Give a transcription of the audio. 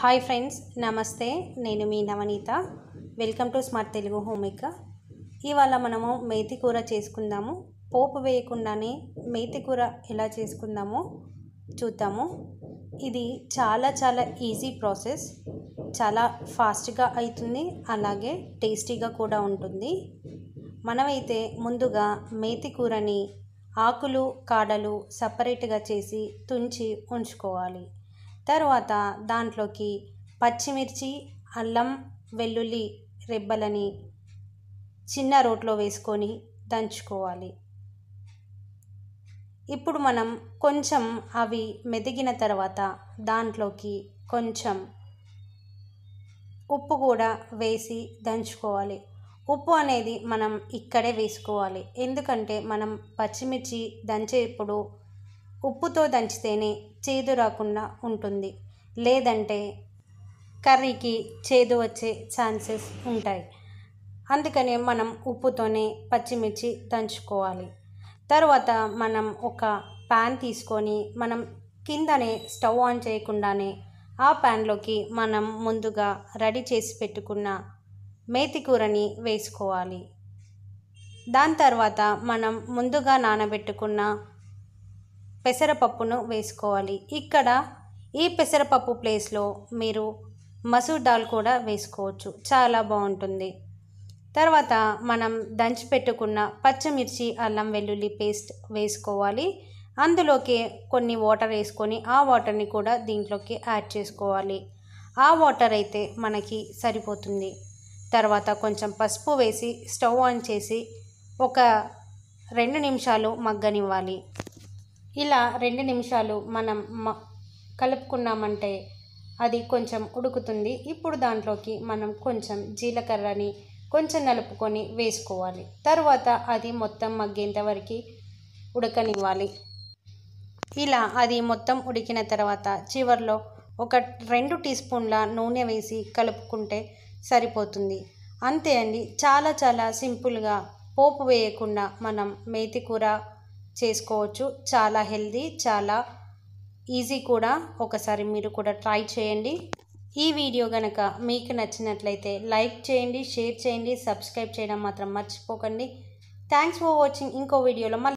hi friends నమస్తే నేను మీ Navaneetha welcome to smart Telugu హోమిక ఇవాళ మనము మేతి కూర చేసుకుందాము పోపు వేయకుండానే మేతి కూర ఎలా చేసుకుందామో చూద్దాము ఇది చాలా చాలా ఈజీ ప్రాసెస్ చాలా ఫాస్ట్గా అవుతుంది అలాగే టేస్టీగా కూడా ఉంటుంది మనమైతే ముందుగా మేతి కూరని ఆకులు కాడలు సపరేట్గా చేసి తుంచి ఉంచుకోవాలి తర్వాత దాంట్లోకి పచ్చిమిర్చి అల్లం వెల్లుల్లి రెబ్బలని చిన్న రోట్లో వేసుకొని దంచుకోవాలి ఇప్పుడు మనం కొంచెం అవి మెదిగిన తర్వాత దాంట్లోకి కొంచెం ఉప్పు కూడా వేసి దంచుకోవాలి ఉప్పు అనేది మనం ఇక్కడే వేసుకోవాలి ఎందుకంటే మనం పచ్చిమిర్చి దంచేప్పుడు ఉప్పుతో దంచితేనే చేదు రాకుండా ఉంటుంది లేదంటే కర్రీకి చేదు వచ్చే ఛాన్సెస్ ఉంటాయి అందుకనే మనం ఉప్పుతోనే పచ్చిమిర్చి దంచుకోవాలి తర్వాత మనం ఒక ప్యాన్ తీసుకొని మనం కిందనే స్టవ్ ఆన్ చేయకుండానే ఆ ప్యాన్లోకి మనం ముందుగా రెడీ చేసి పెట్టుకున్న మేతి కూరని వేసుకోవాలి దాని తర్వాత మనం ముందుగా నానబెట్టుకున్న పెసరపప్పును వేసుకోవాలి ఇక్కడ ఈ పెసరపప్పు ప్లేస్లో మీరు మసూర్ దాల్ కూడా వేసుకోవచ్చు చాలా బాగుంటుంది తర్వాత మనం దంచి పెట్టుకున్న పచ్చిమిర్చి అల్లం వెల్లుల్లి పేస్ట్ వేసుకోవాలి అందులోకి కొన్ని వాటర్ వేసుకొని ఆ వాటర్ని కూడా దీంట్లోకి యాడ్ చేసుకోవాలి ఆ వాటర్ అయితే మనకి సరిపోతుంది తర్వాత కొంచెం పసుపు వేసి స్టవ్ ఆన్ చేసి ఒక రెండు నిమిషాలు మగ్గనివ్వాలి ఇలా రెండు నిమిషాలు మనం కలుపుకున్నామంటే అది కొంచెం ఉడుకుతుంది ఇప్పుడు దాంట్లోకి మనం కొంచెం జీలకర్రని కొంచెం నలుపుకొని వేసుకోవాలి తర్వాత అది మొత్తం మగ్గేంత వరకు ఉడకనివ్వాలి ఇలా అది మొత్తం ఉడికిన తర్వాత చివరిలో ఒక రెండు టీ స్పూన్ల నూనె వేసి కలుపుకుంటే సరిపోతుంది అంతే అండి చాలా చాలా సింపుల్గా పోపు వేయకుండా మనం మేతి కూర చేసుకోవచ్చు చాలా హెల్దీ చాలా ఈజీ కూడా ఒకసారి మీరు కూడా ట్రై చేయండి ఈ వీడియో కనుక మీకు నచ్చినట్లయితే లైక్ చేయండి షేర్ చేయండి సబ్స్క్రైబ్ చేయడం మాత్రం మర్చిపోకండి థ్యాంక్స్ ఫర్ వాచింగ్ ఇంకో వీడియోలో